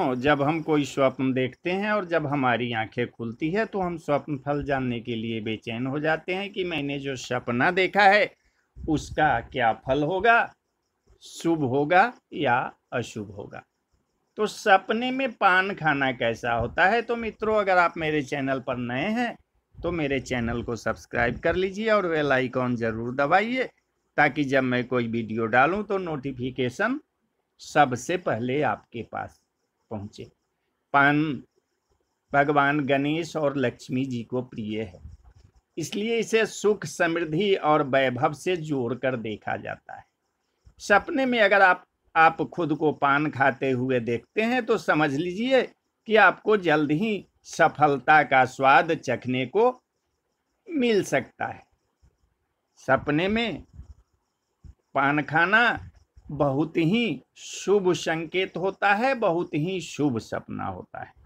हाँ, जब हम कोई स्वप्न देखते हैं और जब हमारी आंखें खुलती है तो हम स्वप्न फल जानने के लिए बेचैन हो जाते हैं कि मैंने जो सपना देखा है उसका क्या फल होगा शुभ होगा या अशुभ होगा तो सपने में पान खाना कैसा होता है तो मित्रों अगर आप मेरे चैनल पर नए हैं तो मेरे चैनल को सब्सक्राइब कर लीजिए और बेल आइकॉन ज़रूर दबाइए ताकि जब मैं कोई वीडियो डालूं तो नोटिफिकेशन सबसे पहले आपके पास पहुँचे पान भगवान गणेश और लक्ष्मी जी को प्रिय है इसलिए इसे सुख समृद्धि और वैभव से जोड़कर देखा जाता है सपने में अगर आप आप खुद को पान खाते हुए देखते हैं तो समझ लीजिए कि आपको जल्द ही सफलता का स्वाद चखने को मिल सकता है सपने में पान खाना बहुत ही शुभ संकेत होता है बहुत ही शुभ सपना होता है